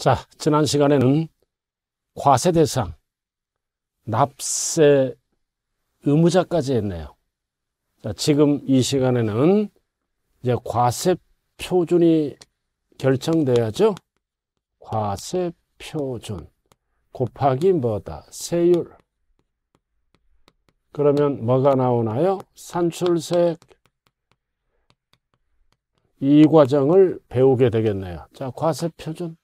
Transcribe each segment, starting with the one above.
자, 지난 시간에는 과세 대상, 납세 의무자까지 했네요. 자, 지금 이 시간에는 이제 과세 표준이 결정돼야죠. 과세 표준 곱하기 뭐다? 세율. 그러면 뭐가 나오나요? 산출세 이 과정을 배우게 되겠네요. 자, 과세 표준.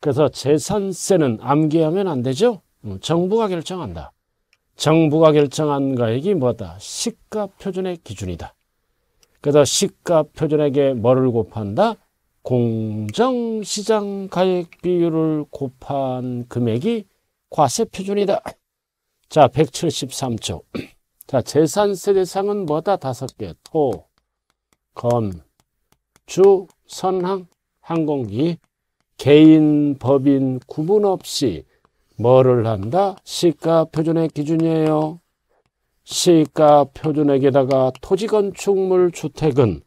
그래서 재산세는 암기하면 안 되죠. 음, 정부가 결정한다. 정부가 결정한 가액이 뭐다? 시가표준의 기준이다. 그래서 시가표준액에 뭐를 곱한다? 공정시장 가액 비율을 곱한 금액이 과세표준이다. 자, 173조. 자, 재산세 대상은 뭐다? 다섯 개. 토, 건, 주, 선항, 항공기, 개인, 법인 구분 없이 뭐를 한다? 시가 표준의 기준이에요. 시가 표준액에다가 토지건축물 주택은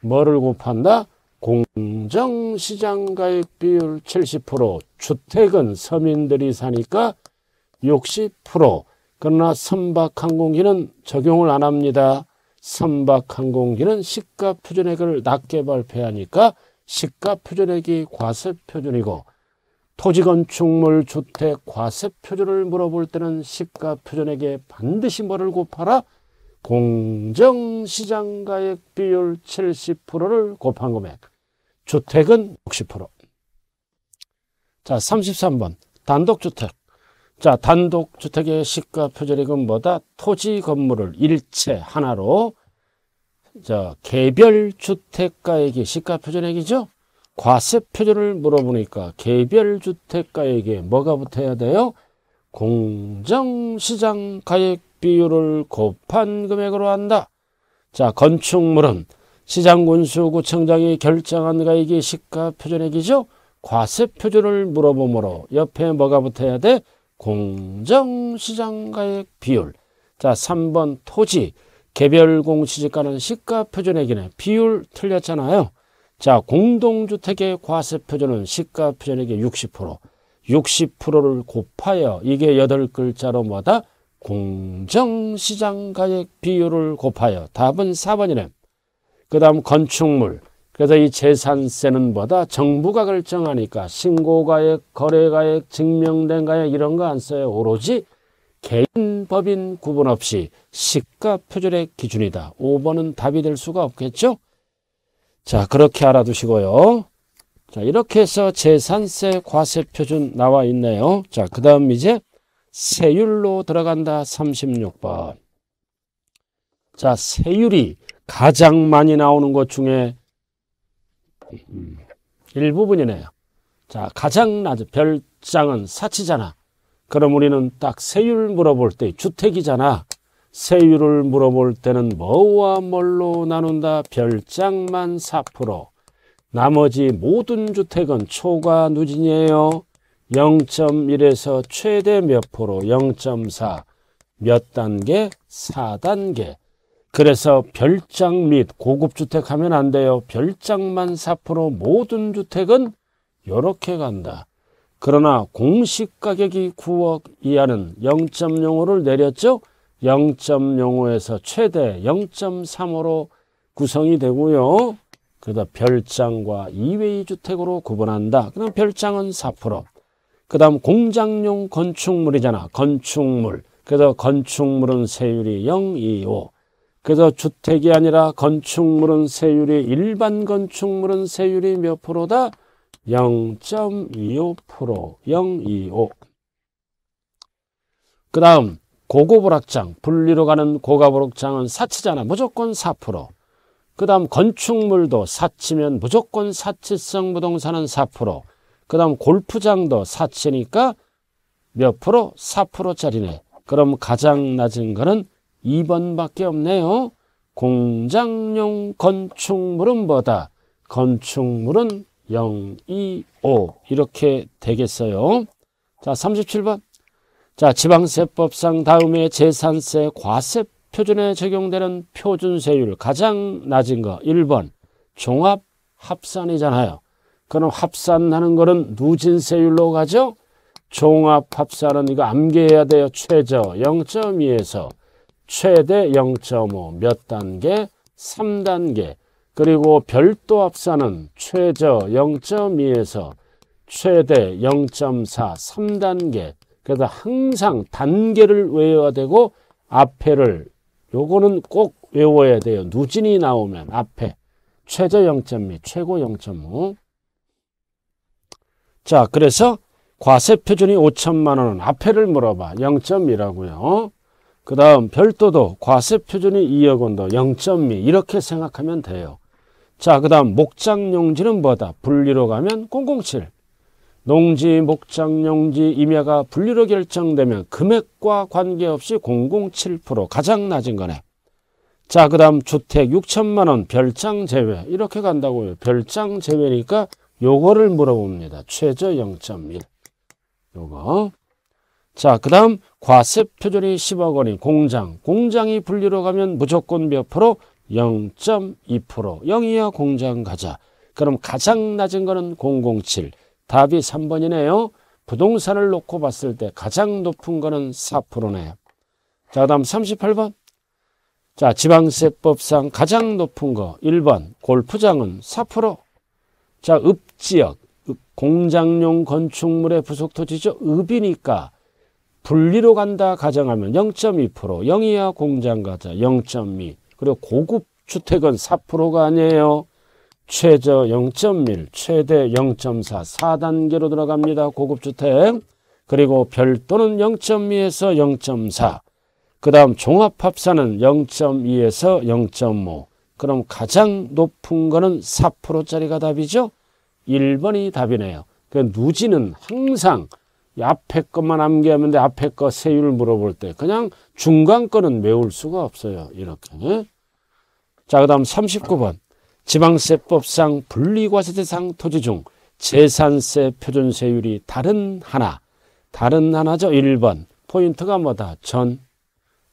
뭐를 곱한다? 공정시장 가액 비율 70%, 주택은 서민들이 사니까 60%, 그러나 선박항공기는 적용을 안 합니다. 선박항공기는 시가 표준액을 낮게 발표하니까 시가 표준액이 과세 표준이고 토지 건축물 주택 과세 표준을 물어볼 때는 시가 표준액에 반드시 뭐를 곱하라 공정시장가액 비율 70%를 곱한 금액 주택은 60%. 자, 33번. 단독주택. 자, 단독주택의 시가 표절액은 뭐다? 토지 건물을 일체 하나로 자, 개별 주택가액이 시가표준액이죠? 과세표준을 물어보니까 개별 주택가액에 뭐가 붙어야 돼요? 공정시장 가액 비율을 곱한 금액으로 한다. 자, 건축물은 시장군수구청장이 결정한 가액이 시가표준액이죠? 과세표준을 물어보므로 옆에 뭐가 붙어야 돼? 공정시장 가액 비율. 자, 3번 토지. 개별 공시지가는 시가 표준액이네 비율 틀렸잖아요. 자, 공동주택의 과세 표준은 시가 표준액의 60%, 60%를 곱하여 이게 8 글자로 뭐다? 공정시장 가액 비율을 곱하여 답은 4번이네. 그 다음 건축물. 그래서 이 재산세는 뭐다? 정부가 결정하니까 신고가액, 거래가액, 증명된 가액 이런 거 안 써요. 오로지 개인 법인 구분 없이 시가 표절의 기준이다. 5번은 답이 될 수가 없겠죠? 자, 그렇게 알아두시고요. 자, 이렇게 해서 재산세 과세 표준 나와 있네요. 자, 그 다음 이제 세율로 들어간다. 36번. 자, 세율이 가장 많이 나오는 것 중에 음, 일부분이네요. 자, 가장 낮은 별장은 사치잖아. 그럼 우리는 딱 세율 물어볼 때 주택이잖아. 세율을 물어볼 때는 뭐와 뭘로 나눈다? 별장만 4%. 나머지 모든 주택은 초과 누진이에요. 0.1에서 최대 몇 프로? 0.4. 몇 단계? 4단계. 그래서 별장 및 고급 주택 하면 안 돼요. 별장만 4% 모든 주택은 이렇게 간다. 그러나 공식 가격이 9억 이하는 0.05를 내렸죠. 0.05에서 최대 0.35로 구성이 되고요. 그러다 별장과 이외의 주택으로 구분한다. 그럼 별장은 4%. 그 다음 공장용 건축물이잖아. 건축물. 그래서 건축물은 세율이 0, 2, 5. 그래서 주택이 아니라 건축물은 세율이 일반 건축물은 세율이 몇 프로다? 0.25% 025. 그 다음 고급 오락장 분리로 가는 고급 오락장은 사치잖아 무조건 4%. 그 다음 건축물도 사치면 무조건 사치성 부동산은 4%. 그 다음 골프장도 사치니까 몇 프로? 4%짜리네. 그럼 가장 낮은 거는 2번밖에 없네요. 공장용 건축물은 뭐다? 건축물은 0, 2, 5 이렇게 되겠어요. 자 37번 자 지방세법상 다음에 재산세 과세 표준에 적용되는 표준세율 가장 낮은 거 1번 종합합산이잖아요. 그럼 합산하는 거는 누진세율로 가죠. 종합합산은 이거 암기해야 돼요. 최저 0.2에서 최대 0.5 몇 단계? 3단계 그리고 별도 합산은 최저 0.2에서 최대 0.4, 3단계. 그래서 항상 단계를 외워야 되고 앞에를 요거는 꼭 외워야 돼요. 누진이 나오면 앞에 최저 0.2, 최고 0.5. 자, 그래서 과세 표준이 5천만 원은 앞에를 물어봐 0.2라고요. 그 다음 별도도 과세 표준이 2억 원도 0.2 이렇게 생각하면 돼요. 자, 그 다음 목장용지는 뭐다? 분리로 가면 007. 농지, 목장, 용지, 임야가 분리로 결정되면 금액과 관계없이 007% 가장 낮은 거네. 자, 그 다음 주택 6천만 원 별장 제외 이렇게 간다고요. 별장 제외니까 요거를 물어봅니다. 최저 0.1 요거 자, 그 다음 과세 표준이 10억 원인 공장 공장이 분리로 가면 무조건 몇 프로? 0.2%. 0 이하 공장 가자. 그럼 가장 낮은 거는 007. 답이 3번이네요. 부동산을 놓고 봤을 때 가장 높은 거는 4%네요. 자, 다음 38번. 자, 지방세법상 가장 높은 거 1번 골프장은 4%. 자, 읍지역 공장용 건축물의 부속토지죠. 읍이니까 분리로 간다 가정하면 0.2%, 0이야 공장 가자 0.2. 그리고 고급 주택은 4%가 아니에요. 최저 0.1, 최대 0.4, 4단계로 들어갑니다. 고급주택. 그리고 별도는 0.2에서 0.4. 그 다음 종합합산은 0.2에서 0.5. 그럼 가장 높은 거는 4%짜리가 답이죠? 1번이 답이네요. 그 누지는 항상 앞에 것만 암기하면 돼. 앞에 거 세율 물어볼 때. 그냥 중간 거는 외울 수가 없어요. 이렇게. 자, 그 다음 39번. 지방세법상 분리과세 대상 토지 중 재산세 표준세율이 다른 하나. 다른 하나죠. 1번. 포인트가 뭐다? 전.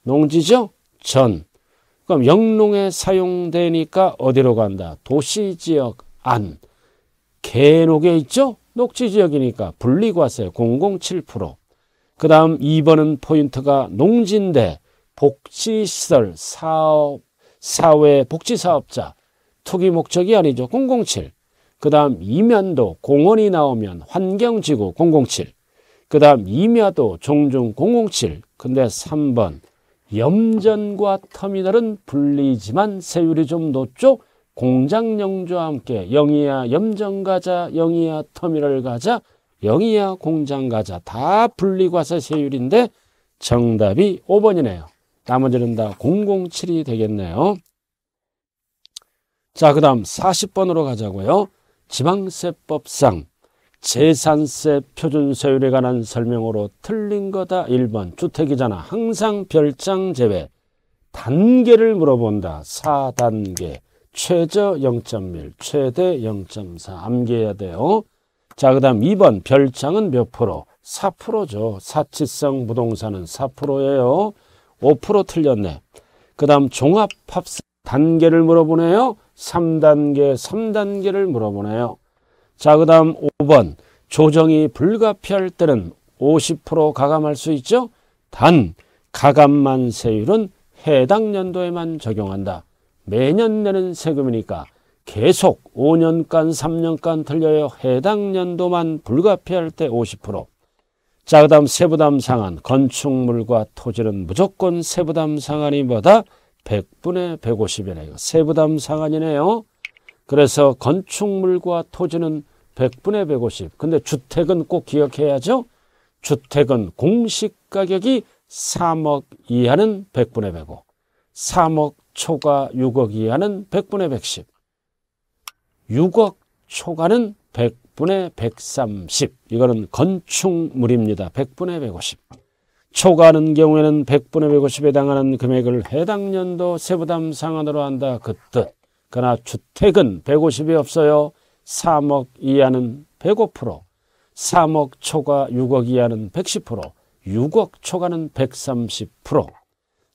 농지죠? 전. 그럼 영농에 사용되니까 어디로 간다? 도시지역 안. 개녹에 있죠? 녹지지역이니까 분리과세 007%. 그 다음 2번은 포인트가 농지인데 복지시설, 사업, 사회 복지사업자, 투기 목적이 아니죠. 007. 그 다음 이면도 공원이 나오면 환경지구 007. 그 다음 임야도 종종 007. 근데 3번 염전과 터미널은 분리지만 세율이 좀 높죠. 공장 영주와 함께 영이야 염전 가자, 영이야 터미널 가자, 영이야 공장 가자 다 분리과세 세율인데 정답이 5번이네요. 나머지는 다 007이 되겠네요. 자, 그 다음 40번으로 가자고요. 지방세법상 재산세 표준세율에 관한 설명으로 틀린 거다 1번 주택이잖아 항상 별장 제외 단계를 물어본다 4단계 최저 0.1 최대 0.4 암기해야 돼요 자그 다음 2번 별장은 몇 프로 4%죠 사치성 부동산은 4%예요 5% 틀렸네. 그 다음 종합합산 단계를 물어보네요. 3단계, 3단계를 물어보네요. 자, 그 다음 5번 조정이 불가피할 때는 50% 가감할 수 있죠. 단 가감만 세율은 해당 연도에만 적용한다. 매년 내는 세금이니까 계속 5년간, 3년간 틀려요. 해당 연도만 불가피할 때 50%. 자, 그 다음 세부담 상한. 건축물과 토지는 무조건 세부담 상한이 뭐다? 100분의 150이네요. 세부담 상한이네요. 그래서 건축물과 토지는 100분의 150. 근데 주택은 꼭 기억해야죠. 주택은 공식가격이 3억 이하는 100분의 105. 3억 초과 6억 이하는 100분의 110. 6억 초과는 1 0 0 100분의 130. 이거는 건축물입니다. 100분의 150. 초과하는 경우에는 100분의 150에 해당하는 금액을 해당 연도 세부담 상한으로 한다. 그 뜻. 그러나 주택은 150이 없어요. 3억 이하는 105%, 3억 초과 6억 이하는 110%, 6억 초과는 130%.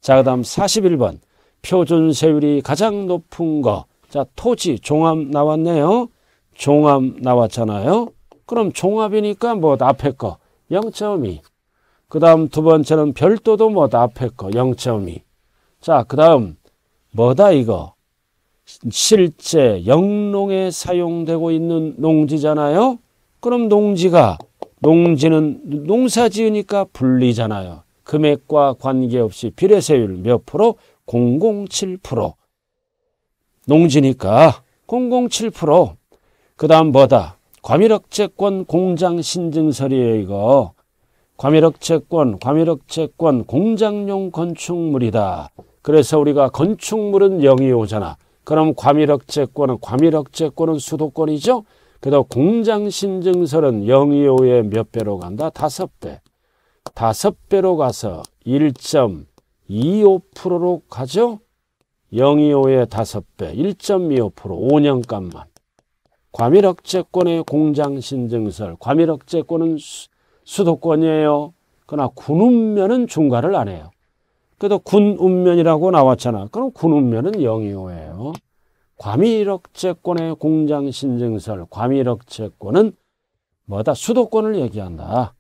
자, 그 다음 41번. 표준세율이 가장 높은 거. 자, 토지 종합 나왔네요. 종합 나왔잖아요. 그럼 종합이니까 뭐 앞에 거 0.2. 그 다음 두 번째는 별도도 뭐 앞에 거 0.2. 자, 그 다음 뭐다 이거? 실제 영농에 사용되고 있는 농지잖아요. 그럼 농지가 농지는 농사 지으니까 분리잖아요. 금액과 관계없이 비례세율 몇 프로? 007%. 농지니까 007%. 그 다음 뭐다? 과밀억채권 공장 신증서리에 이거 과밀억채권과밀억채권 공장용 건축물이다. 그래서 우리가 건축물은 0이 오잖아. 그럼 과밀억채권은과밀억채권은 수도권이죠. 그래서 공장 신증설은 0 2 5에몇 배로 간다? 다섯 배. 다섯 배로 가서 1.25%로 가죠. 0 2 5에 다섯 배, 1.25% 5년간만. 과밀억제권의 공장신증설, 과밀억제권은 수, 도권이에요 그러나 군운면은 중과를 안 해요. 그래도 군운면이라고 나왔잖아. 그럼 군운면은 영이오예요. 과밀억제권의 공장신증설, 과밀억제권은 뭐다? 수도권을 얘기한다.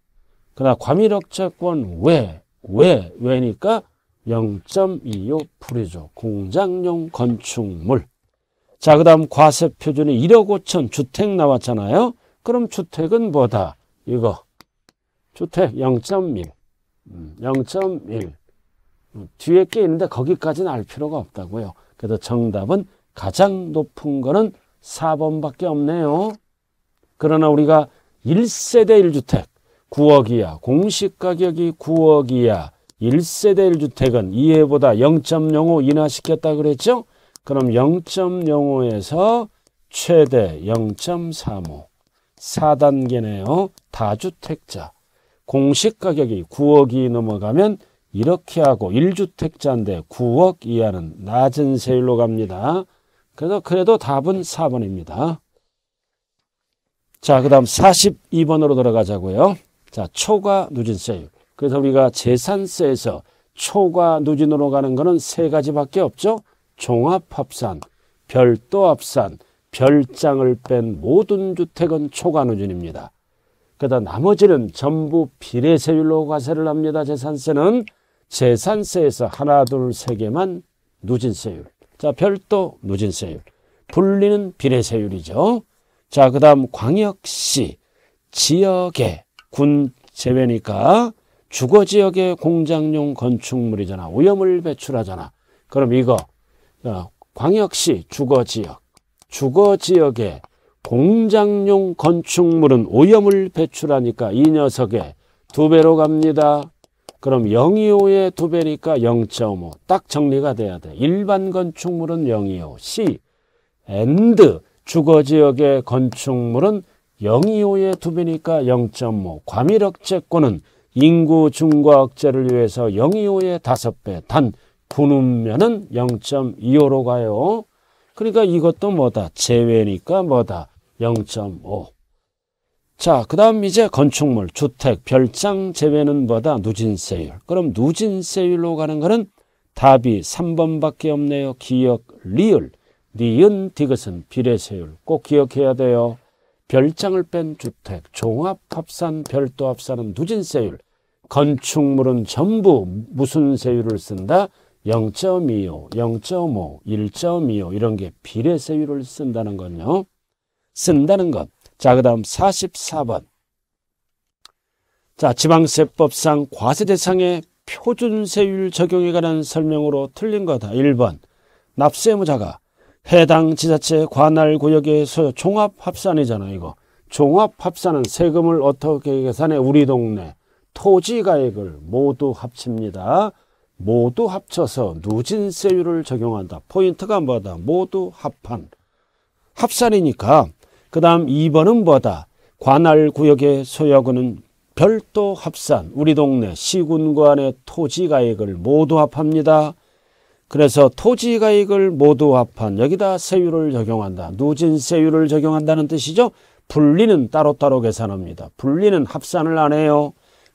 그러나 과밀억제권 왜? 왜? 왜니까 0.25%죠. 풀이 공장용 건축물. 자, 그 다음 과세 표준이 1억 5천 주택 나왔잖아요. 그럼 주택은 뭐다? 이거. 주택 0.1. 0.1. 음, 음, 뒤에 게 있는데 거기까지는 알 필요가 없다고요. 그래서 정답은 가장 높은 거는 4번밖에 없네요. 그러나 우리가 1세대 1주택 9억 이야, 공시가격이 9억 이야, 1세대 1주택은 이해보다 0.05 인하시켰다 그랬죠? 그럼 0.05에서 최대 0.35. 4단계네요. 다주택자. 공식 가격이 9억이 넘어가면 이렇게 하고 1주택자인데 9억 이하는 낮은 세율로 갑니다. 그래서 그래도 답은 4번입니다. 자, 그 다음 42번으로 들어가자고요. 자, 초과 누진세율. 그래서 우리가 재산세에서 초과 누진으로 가는 거는 세 가지밖에 없죠. 종합합산, 별도합산, 별장을 뺀 모든 주택은 초과누준입니다. 그다 나머지는 전부 비례세율로 과세를 합니다. 재산세는 재산세에서 하나 둘 세 개만 누진세율. 자 별도 누진세율. 분리는 비례세율이죠. 자 그다음 광역시 지역의 군 제외니까 주거지역의 공장용 건축물이잖아. 오염을 배출하잖아. 그럼 이거 어, 광역시 주거지역, 주거지역에 공장용 건축물은 오염을 배출하니까 이 녀석의 두 배로 갑니다. 그럼 025의 두 배니까 0.5. 딱 정리가 돼야 돼. 일반 건축물은 025. C. 엔드 주거지역의 건축물은 025의 두 배니까 0.5. 과밀억제권은 인구 중과 억제를 위해서 025의 다섯 배. 단 분음면은 0.25로 가요. 그러니까 이것도 뭐다? 제외니까 뭐다? 0.5. 자, 그 다음 이제 건축물, 주택, 별장 제외는 뭐다? 누진세율. 그럼 누진세율로 가는 거는 답이 3번밖에 없네요. 기억, 리을. 니은, 디귿은 비례세율. 꼭 기억해야 돼요. 별장을 뺀 주택, 종합합산, 별도합산은 누진세율. 건축물은 전부 무슨 세율을 쓴다? 0.25, 0.5, 1.25 이런 게 비례세율을 쓴다는 건요. 쓴다는 것. 자, 그 다음 44번. 자, 지방세법상 과세 대상의 표준세율 적용에 관한 설명으로 틀린 거다. 1번. 납세무자가 해당 지자체 관할 구역의 소요 종합합산이잖아, 이거. 종합합산은 세금을 어떻게 계산해? 우리 동네 토지가액을 모두 합칩니다. 모두 합쳐서 누진세율을 적용한다. 포인트가 뭐다? 모두 합한. 합산이니까 그 다음 2번은 뭐다? 관할 구역의 소유하고는 별도 합산, 우리 동네 시군 간의 토지 가액을 모두 합합니다. 그래서 토지 가액을 모두 합한 여기다 세율을 적용한다. 누진세율을 적용한다는 뜻이죠. 분리는 따로따로 계산합니다. 분리는 합산을 안 해요.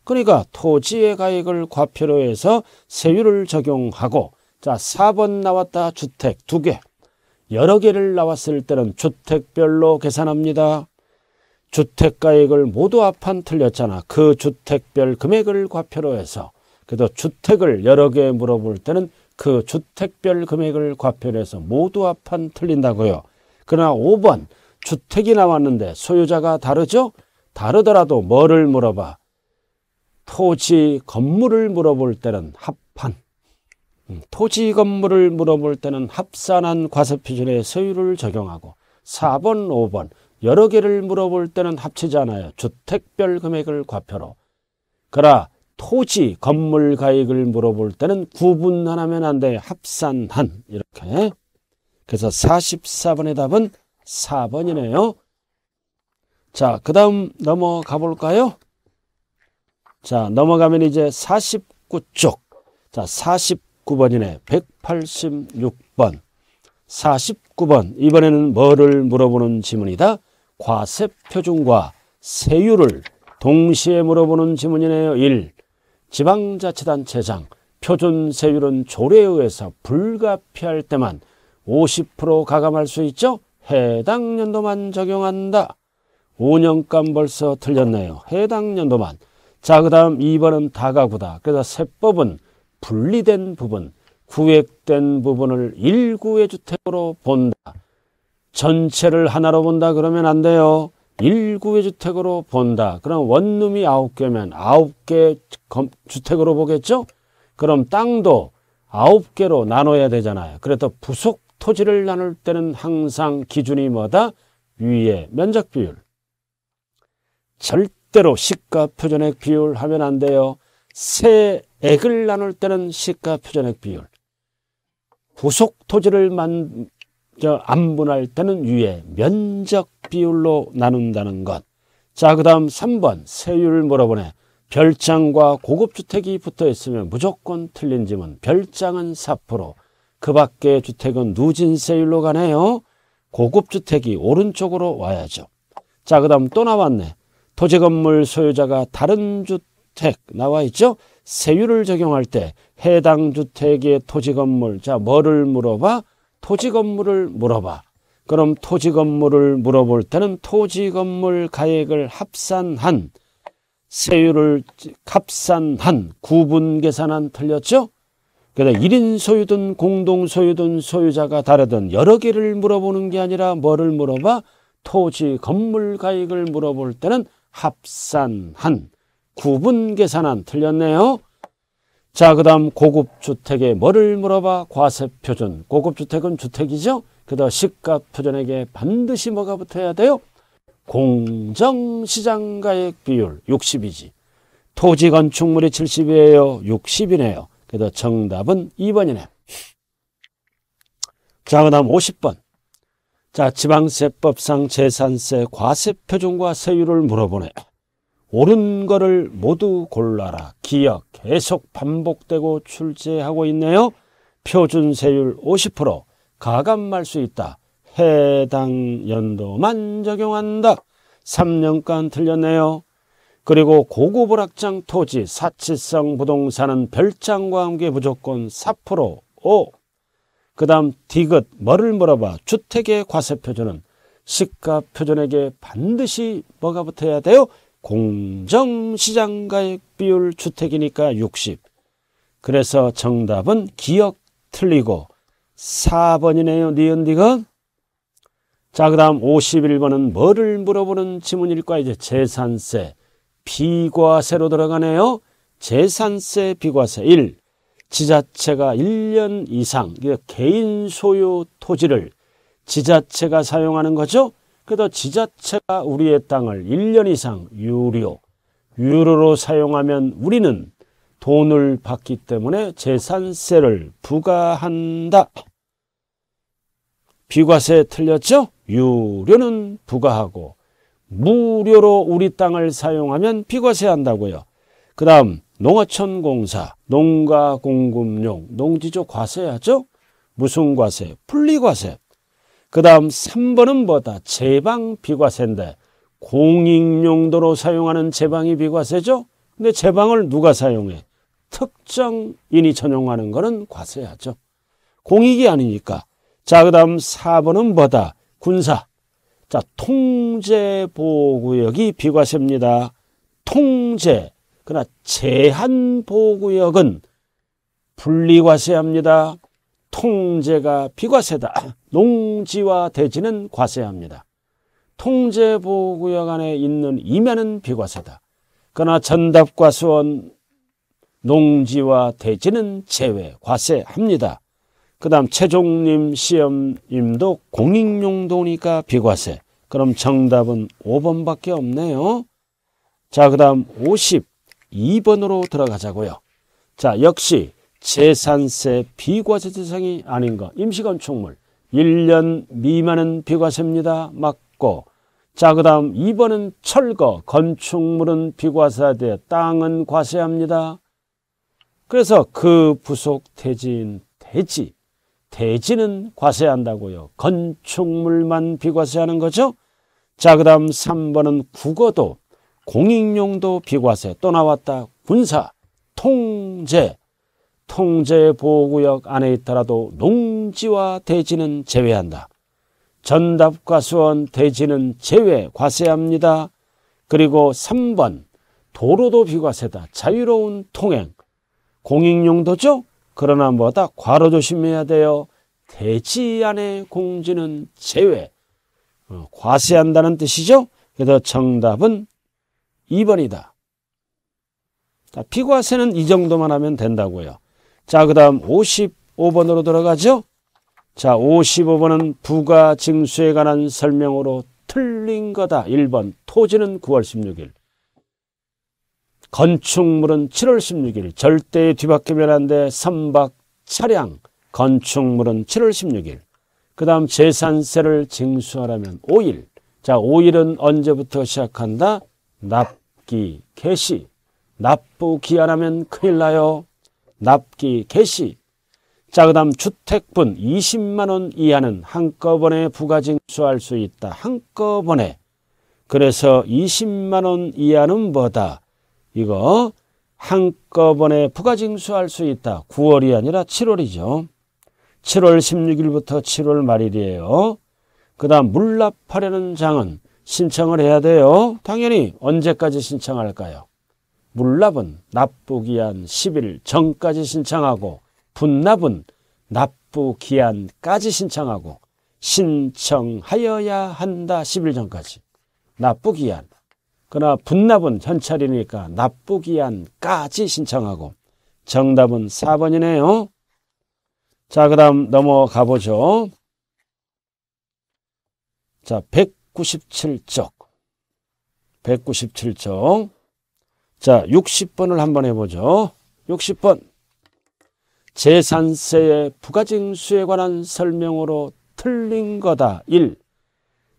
그러니까 토지의 가액을 과표로 해서 세율을 적용하고 자 4번 나왔다 주택 두개 여러 개를 나왔을 때는 주택별로 계산합니다. 주택가액을 모두 앞판 틀렸잖아. 그 주택별 금액을 과표로 해서 그래도 주택을 여러 개 물어볼 때는 그 주택별 금액을 과표로 해서 모두 앞판 틀린다고요. 그러나 5번 주택이 나왔는데 소유자가 다르죠? 다르더라도 뭐를 물어봐? 토지 건물을 물어볼 때는 합판 음, 토지 건물을 물어볼 때는 합산한 과세표준의 소유를 적용하고 4번, 5번 여러 개를 물어볼 때는 합치잖아요 주택별 금액을 과표로. 그러나 토지, 건물 가액을 물어볼 때는 구분 하나면 안 돼. 합산한 이렇게. 그래서 44번의 답은 4번이네요. 자, 그 다음 넘어가 볼까요? 자, 넘어가면 이제 49쪽. 자, 49번이네. 186번. 49번. 이번에는 뭐를 물어보는 지문이다? 과세표준과 세율을 동시에 물어보는 지문이네요. 1. 지방자치단체장. 표준세율은 조례에 의해서 불가피할 때만 50% 가감할 수 있죠? 해당 연도만 적용한다. 5년간 벌써 틀렸네요. 해당 연도만. 자, 그 다음 2번은 다가구다. 그래서 세법은 분리된 부분, 구획된 부분을 일구의 주택으로 본다. 전체를 하나로 본다 그러면 안 돼요. 일구의 주택으로 본다. 그럼 원룸이 아홉 개면 아홉 개 주택으로 보겠죠? 그럼 땅도 아홉 개로 나눠야 되잖아요. 그래서 부속 토지를 나눌 때는 항상 기준이 뭐다? 위에 면적 비율. 절 절대로 시가 표준액 비율 하면 안 돼요. 세 액을 나눌 때는 시가 표준액 비율. 부속 토지를 만, 저, 안분할 때는 위에 면적 비율로 나눈다는 것. 자, 그 다음 3번. 세율 물어보네. 별장과 고급주택이 붙어 있으면 무조건 틀린 지문. 별장은 4%. 그 밖의 주택은 누진세율로 가네요. 고급주택이 오른쪽으로 와야죠. 자, 그 다음 또 나왔네. 토지 건물 소유자가 다른 주택 나와 있죠. 세율을 적용할 때 해당 주택의 토지 건물 자 뭐를 물어봐? 토지 건물을 물어봐. 그럼 토지 건물을 물어볼 때는 토지 건물 가액을 합산한 세율을 합산한 구분 계산한 틀렸죠? 그래서 1인 소유든 공동 소유든 소유자가 다르든 여러 개를 물어보는 게 아니라 뭐를 물어봐? 토지 건물 가액을 물어볼 때는 합산한 구분 계산한 틀렸네요. 자, 그 다음 고급주택에 뭐를 물어봐? 과세표준. 고급주택은 주택이죠? 그다음 시가표준에게 반드시 뭐가 붙어야 돼요? 공정시장가액 비율 60이지. 토지 건축물이 70이에요. 60이네요. 그래서 정답은 2번이네 자, 그 다음 50번. 자, 지방세법상 재산세, 과세표준과 세율을 물어보네. 옳은 거를 모두 골라라. 기억 계속 반복되고 출제하고 있네요. 표준세율 50% 가감할 수 있다. 해당 연도만 적용한다. 3년간 틀렸네요. 그리고 고급 오락장 토지 사치성 부동산은 별장과 함께 무조건 4% 5그 다음 디귿, 뭐를 물어봐. 주택의 과세표준은 시가표준액에 반드시 뭐가 붙어야 돼요? 공정시장가액 비율 주택이니까 60. 그래서 정답은 기억 틀리고 4번이네요. 니은 디귿. 자, 그 다음 51번은 뭐를 물어보는 지문일까? 이제 재산세, 비과세로 들어가네요. 재산세, 비과세 1. 지자체가 1년 이상 개인 소유 토지를 지자체가 사용하는 거죠. 그래서 지자체가 우리의 땅을 1년 이상 유료, 유료로 사용하면 우리는 돈을 받기 때문에 재산세를 부과한다. 비과세 틀렸죠? 유료는 부과하고 무료로 우리 땅을 사용하면 비과세한다고요. 그 다음 농어촌 공사, 농가 공급용, 농지조 과세하죠? 무슨 과세? 분리과세. 그 다음 3번은 뭐다? 제방 비과세인데 공익 용도로 사용하는 제방이 비과세죠? 근데 제방을 누가 사용해? 특정인이 전용하는 거는 과세하죠. 공익이 아니니까. 자, 그 다음 4번은 뭐다? 군사. 자, 통제보호구역이 비과세입니다. 통제, 그러나 제한보호구역은 분리과세합니다. 통제가 비과세다. 농지와 대지는 과세합니다. 통제보호구역 안에 있는 임야는 비과세다. 그러나 전답과 수원, 농지와 대지는 제외, 과세합니다. 그 다음 최종님, 시험님도 공익용도니까 비과세. 그럼 정답은 5번밖에 없네요. 자, 그 다음 50. 2번으로 들어가자고요. 자, 역시 재산세 비과세 대상이 아닌 것. 임시건축물 1년 미만은 비과세입니다. 맞고 자, 그 다음 2번은 철거, 건축물은 비과세하되 땅은 과세합니다. 그래서 그 부속 대지인 대지, 대지는 과세한다고요. 건축물만 비과세하는 거죠. 자, 그 다음 3번은 국어도 공익용도 비과세 또 나왔다. 군사, 통제, 통제보호구역 안에 있더라도 농지와 대지는 제외한다. 전답과 수원, 대지는 제외, 과세합니다. 그리고 3번, 도로도 비과세다. 자유로운 통행. 공익용도죠? 그러나 뭐다? 과로 조심해야 돼요. 대지 안에 공지는 제외. 어, 과세한다는 뜻이죠? 그래서 정답은 2번이다. 자, 피과 새는 이 정도만 하면 된다고요. 자, 그 다음 55번으로 들어가죠. 자, 55번은 부가 징수에 관한 설명으로 틀린 거다. 1번, 토지는 9월 16일. 건축물은 7월 16일. 절대 뒤바뀌면 안 돼. 선박, 차량, 건축물은 7월 16일. 그 다음 재산세를 징수하라면 5일. 자, 5일은 언제부터 시작한다? 납 납기 개시 납부 기한하면 큰일 나요. 납기 개시 자, 그 다음 주택분 20만원 이하는 한꺼번에 부가징수할 수 있다. 한꺼번에. 그래서 20만원 이하는 뭐다? 이거 한꺼번에 부가징수할 수 있다. 9월이 아니라 7월이죠. 7월 16일부터 7월 말일이에요. 그 다음 물납하려는 장은 신청을 해야 돼요. 당연히 언제까지 신청할까요? 물납은 납부기한 10일 전까지 신청하고 분납은 납부기한까지 신청하고 신청하여야 한다 10일 전까지 납부기한 그러나 분납은 현찰이니까 납부기한까지 신청하고 정답은 4번이네요. 자, 그 다음 넘어가 보죠. 자, 100 197쪽. 197쪽. 자, 60번을 한번 해보죠. 60번. 재산세의 부가징수에 관한 설명으로 틀린 거다. 1.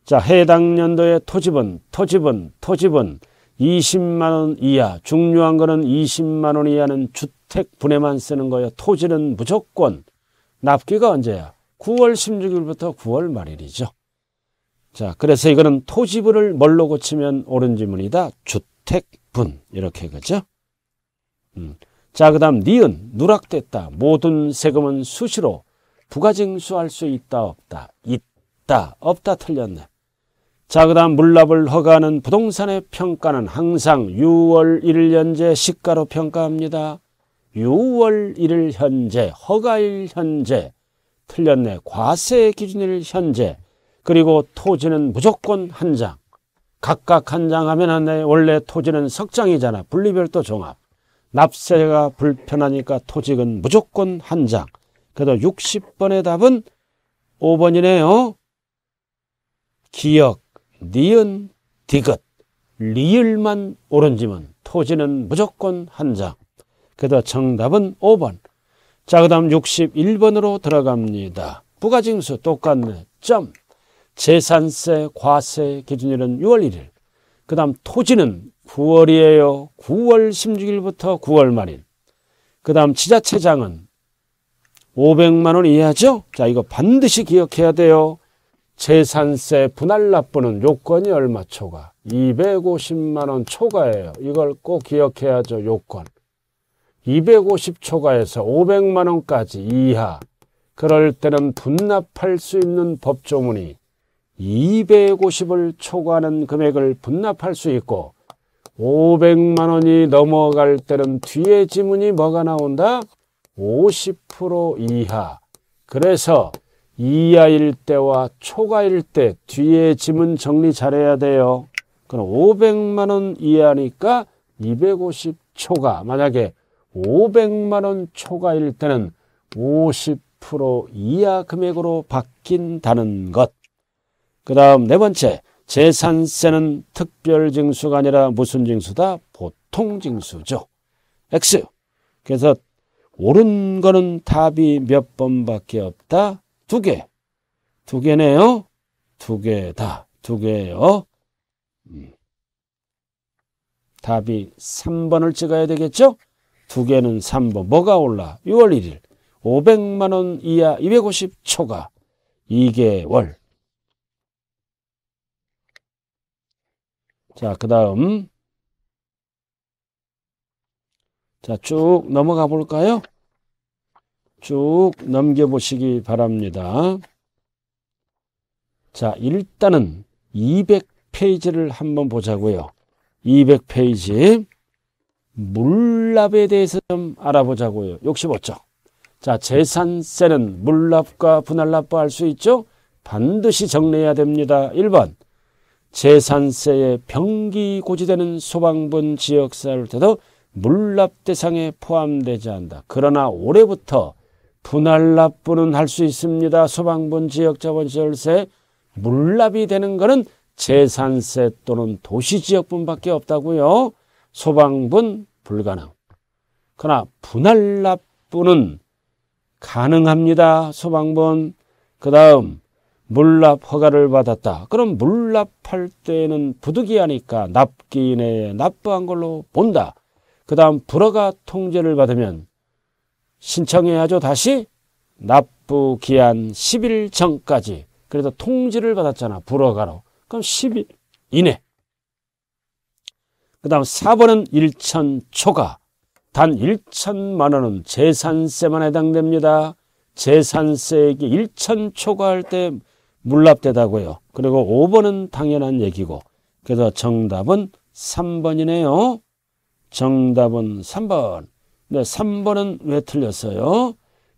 자, 해당 연도의 토지분, 토지분, 토지분 20만원 이하, 중요한 거는 20만원 이하는 주택 분해만 쓰는 거예요. 토지는 무조건 납기가 언제야? 9월 16일부터 9월 말일이죠. 자, 그래서 이거는 토지부를 뭘로 고치면 옳은 지문이다? 주택분. 이렇게 그죠? 음. 자, 그다음 니은 누락됐다. 모든 세금은 수시로 부가징수할 수 있다 없다. 있다. 없다 틀렸네. 자, 그다음 물납을 허가하는 부동산의 평가는 항상 6월 1일 현재 시가로 평가합니다. 6월 1일 현재, 허가일 현재, 틀렸네. 과세 기준일 현재, 그리고 토지는 무조건 한 장. 각각 한 장 하면 안 돼. 원래 토지는 석장이잖아. 분리별도 종합. 납세가 불편하니까 토지는 무조건 한 장. 그래도 60번의 답은 5번이네요. 기억, 니은, 디귿. 리을만 오른지면 토지는 무조건 한 장. 그래도 정답은 5번. 자, 그 다음 61번으로 들어갑니다. 부가징수 똑같네. 점. 재산세, 과세 기준일은 6월 1일. 그 다음 토지는 9월이에요. 9월 16일부터 9월 말일. 그 다음 지자체장은 500만원 이하죠? 자, 이거 반드시 기억해야 돼요. 재산세 분할 납부는 요건이 얼마 초과? 250만원 초과예요. 이걸 꼭 기억해야죠, 요건. 250 초과에서 500만원까지 이하. 그럴 때는 분납할 수 있는 법조문이 250을 초과하는 금액을 분납할 수 있고 500만 원이 넘어갈 때는 뒤에 지문이 뭐가 나온다? 50% 이하. 그래서 이하일 때와 초과일 때 뒤에 지문 정리 잘해야 돼요. 그럼 500만 원 이하니까 250 초과. 만약에 500만 원 초과일 때는 50% 이하 금액으로 바뀐다는 것. 그 다음 네 번째, 재산세는 특별 징수가 아니라 무슨 징수다? 보통 징수죠. X. 그래서 옳은 거는 답이 몇 번밖에 없다? 두 개. 두 개네요. 두 개다. 두 개예요. 음. 답이 3번을 찍어야 되겠죠? 두 개는 3번. 뭐가 올라? 6월 1일. 500만 원 이하 250초가 2개월. 자, 그 다음. 자, 쭉 넘어가 볼까요? 쭉 넘겨보시기 바랍니다. 자, 일단은 200페이지를 한번 보자고요. 200페이지. 물납에 대해서 좀 알아보자고요. 65쪽. 자, 재산세는 물납과 분할납부할 수 있죠? 반드시 정리해야 됩니다. 1번. 재산세에 병기 고지되는 소방분 지역사율때도 물납 대상에 포함되지 않는다. 그러나 올해부터 분할 납부는 할 수 있습니다. 소방분 지역자본시열세 물납이 되는 것은 재산세 또는 도시지역분밖에 없다고요. 소방분 불가능. 그러나 분할 납부는 가능합니다. 소방분. 그 다음 물납 허가를 받았다. 그럼 물납할 때는 부득이하니까 납기인에 납부한 걸로 본다. 그 다음 불허가 통제를 받으면 신청해야죠. 다시 납부 기한 10일 전까지. 그래서 통지를 받았잖아. 불허가로. 그럼 10일 이내. 그 다음 4번은 1천 초과. 단 1천만 원은 재산세만 해당됩니다. 재산세액이 1천 초과할 때 물납되다고요. 그리고 5번은 당연한 얘기고 그래서 정답은 3번이네요. 정답은 3번. 근 3번은 왜 틀렸어요?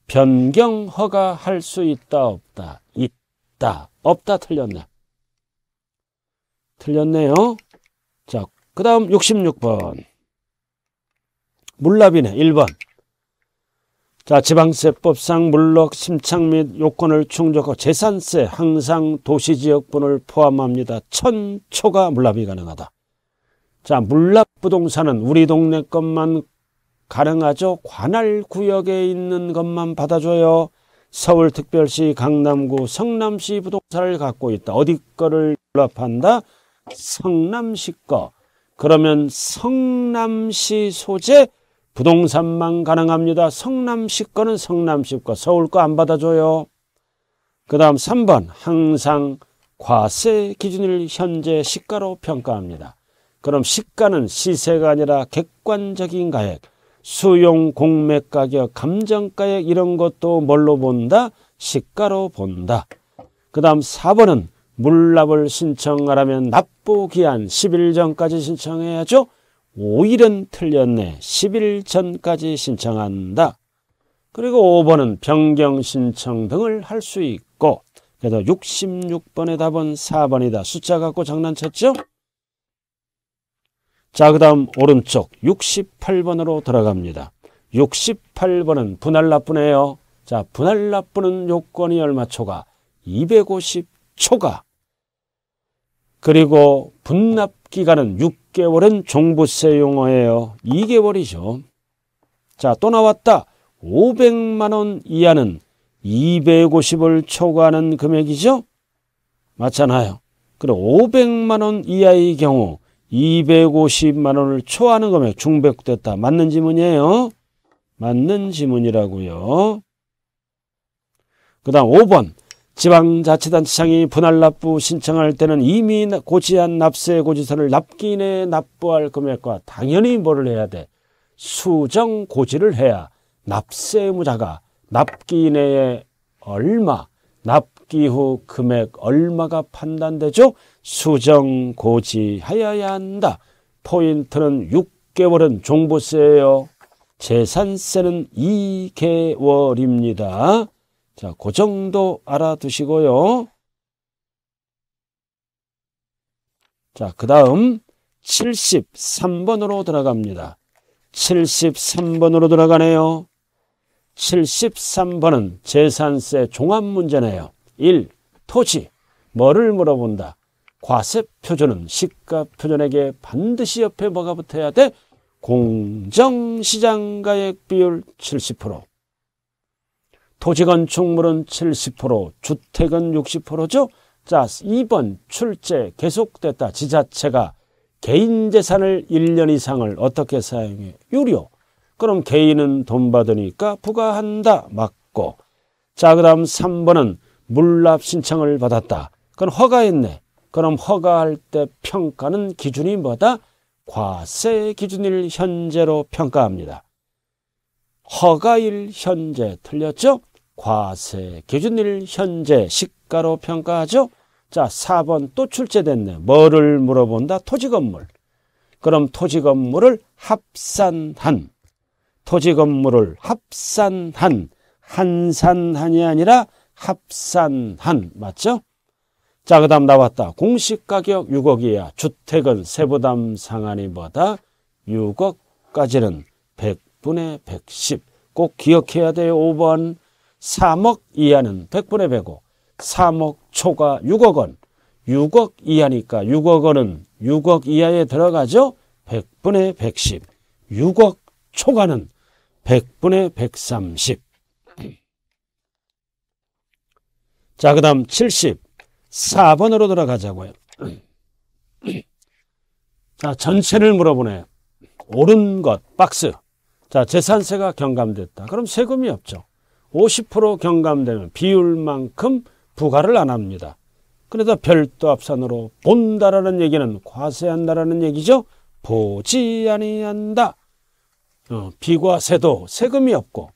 변경 허가할 수 있다 없다. 있다. 없다 틀렸네. 틀렸네요. 자, 그다음 66번. 물납이네. 1번. 자, 지방세법상 물록 심착 및 요건을 충족하고 재산세 항상 도시지역분을 포함합니다. 천초가 물납이 가능하다. 자, 물납 부동산은 우리 동네 것만 가능하죠. 관할 구역에 있는 것만 받아줘요. 서울특별시 강남구 성남시 부동산을 갖고 있다. 어디 거를 물납한다? 성남시 거. 그러면 성남시 소재 부동산만 가능합니다. 성남시 거는 성남시 거, 서울 거 안 받아줘요. 그 다음 3번 항상 과세 기준을 현재 시가로 평가합니다. 그럼 시가는 시세가 아니라 객관적인 가액, 수용 공매 가격, 감정가액 이런 것도 뭘로 본다? 시가로 본다. 그 다음 4번은 물납을 신청하라면 납부 기한 10일 전까지 신청해야죠. 5일은 틀렸네. 10일 전까지 신청한다. 그리고 5번은 변경 신청 등을 할 수 있고 그래서 66번의 답은 4번이다. 숫자 갖고 장난쳤죠? 자, 그 다음 오른쪽 68번으로 들어갑니다. 68번은 분할 납부네요. 자, 분할 납부는 요건이 얼마 초과? 250초가. 그리고 분납 기간은 6 6개월은 종부세 용어예요. 2개월이죠. 자, 또 나왔다. 500만 원 이하는 250을 초과하는 금액이죠. 맞잖아요. 그리 500만 원 이하의 경우 250만 원을 초과하는 금액 중백됐다. 맞는 지문이에요. 맞는 지문이라고요. 그 다음 5번 지방자치단체장이 분할납부 신청할 때는 이미 고지한 납세 고지서를 납기인에 납부할 금액과 당연히 뭐를 해야 돼? 수정 고지를 해야 납세 무자가 납기인에 얼마, 납기 후 금액 얼마가 판단되죠? 수정 고지하여야 한다. 포인트는 6개월은 종부세예요. 재산세는 2개월입니다. 자, 그 정도 알아두시고요. 자, 그 다음 73번으로 들어갑니다. 73번으로 들어가네요. 73번은 재산세 종합 문제네요. 1. 토지. 뭐를 물어본다. 과세표준은 시가표준에게 반드시 옆에 뭐가 붙어야 돼? 공정시장가액 비율 70%. 토지건축물은 70%, 주택은 60%죠. 자, 2번 출제 계속됐다. 지자체가 개인 재산을 1년 이상을 어떻게 사용해? 유료. 그럼 개인은 돈 받으니까 부과한다. 맞고. 자, 그 다음 3번은 물납 신청을 받았다. 그건 허가했네. 그럼 허가할 때 평가는 기준이 뭐다? 과세 기준일 현재로 평가합니다. 허가일 현재 틀렸죠? 과세 기준일 현재 시가로 평가하죠. 자, 4번 또 출제됐네. 뭐를 물어본다? 토지 건물. 그럼 토지 건물을 합산한 토지 건물을 합산한 한산한이 아니라 합산한 맞죠? 자, 그 다음 나왔다. 공시가격 6억 이야 주택은 세부담 상한이 뭐다? 6억까지는 100분의 110. 꼭 기억해야 돼요, 5번. 3억 이하는 100분의 100억, 3억 초과 6억 원, 6억 이하니까 6억 원은 6억 이하에 들어가죠? 100분의 110, 6억 초과는 100분의 130. 자, 그 다음 74번으로 들어가자고요. 자, 전체를 물어보네. 옳은 것, 박스. 자, 재산세가 경감됐다. 그럼 세금이 없죠. 50%경감되면 비율만큼 부과를 안 합니다. 그래서 별도 합산으로 본다라는 얘기는 과세한다라는 얘기죠. 보지 아니한다. 어, 비과세도 세금이 없고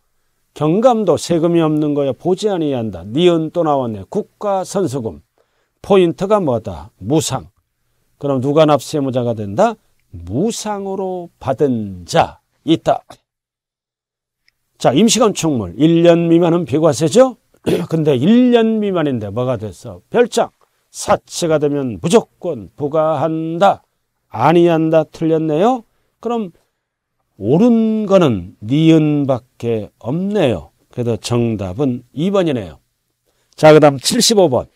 경감도 세금이 없는 거야 보지 아니한다. 니은 또 나왔네. 국가선수금. 포인트가 뭐다? 무상. 그럼 누가 납세무자가 된다? 무상으로 받은 자 있다. 자, 임시감축물 1년 미만은 비과세죠? 근데 1년 미만인데 뭐가 됐어? 별장. 사채가 되면 무조건 부과한다. 아니한다 틀렸네요. 그럼 옳은 거는 니은밖에 없네요. 그래서 정답은 2번이네요. 자, 그 다음 75번.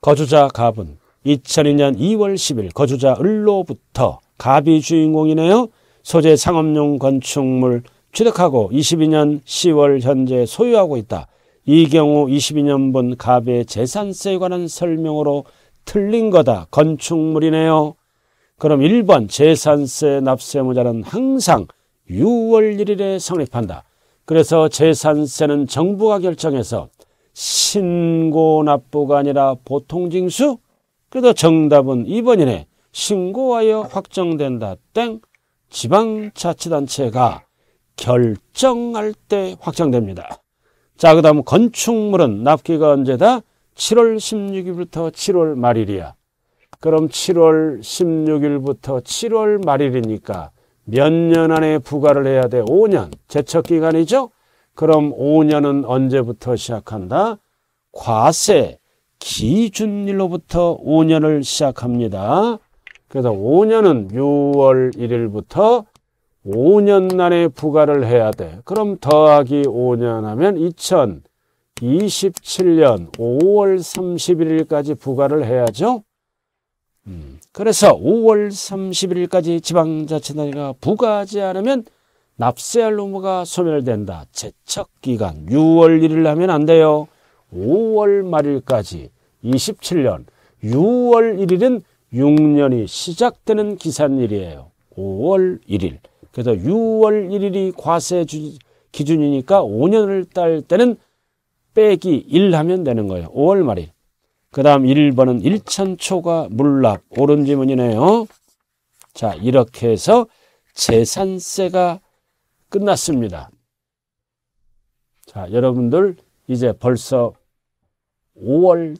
거주자 갑은 2002년 2월 10일 거주자 을로부터 갑이 주인공이네요. 소재 상업용 건축물 취득하고 22년 10월 현재 소유하고 있다. 이 경우 22년분 갑의 재산세에 관한 설명으로 틀린 거다. 건축물이네요. 그럼 1번 재산세 납세무자는 항상 6월 1일에 성립한다. 그래서 재산세는 정부가 결정해서 신고 납부가 아니라 보통 징수? 그래서 정답은 2번이네. 신고하여 확정된다. 땡. 지방자치단체가 결정할 때 확정됩니다. 자, 그 다음 건축물은 납기가 언제다? 7월 16일부터 7월 말일이야. 그럼 7월 16일부터 7월 말일이니까 몇 년 안에 부과를 해야 돼? 5년. 제척기간이죠? 그럼 5년은 언제부터 시작한다? 과세 기준일로부터 5년을 시작합니다. 그래서 5년은 6월 1일부터 5년간에 부과를 해야 돼. 그럼 더하기 5년 하면 2027년 5월 31일까지 부과를 해야죠. 음, 그래서 5월 31일까지 지방자치단위가 부과하지 않으면 납세할 의무가 소멸된다. 제척기간 6월 1일 하면 안 돼요. 5월 말일까지 27년 6월 1일은 6년이 시작되는 기산일이에요. 5월 1일. 그래서 6월 1일이 과세 기준이니까 5년을 딸 때는 빼기 1 하면 되는 거예요. 5월 말일. 그 다음 1번은 1천초가 물납. 옳은 지문이네요. 자, 이렇게 해서 재산세가 끝났습니다. 자, 여러분들 이제 벌써 5월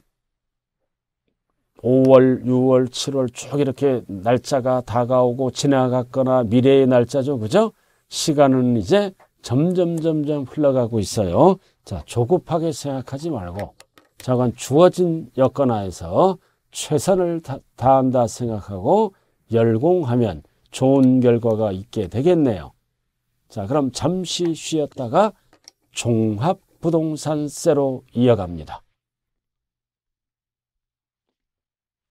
5월, 6월, 7월 쭉 이렇게 날짜가 다가오고 지나갔거나 미래의 날짜죠. 그죠? 시간은 이제 점점 점점 흘러가고 있어요. 자, 조급하게 생각하지 말고 자건 주어진 여건 하에서 최선을 다, 다한다 생각하고 열공하면 좋은 결과가 있게 되겠네요. 자, 그럼 잠시 쉬었다가 종합부동산세로 이어갑니다.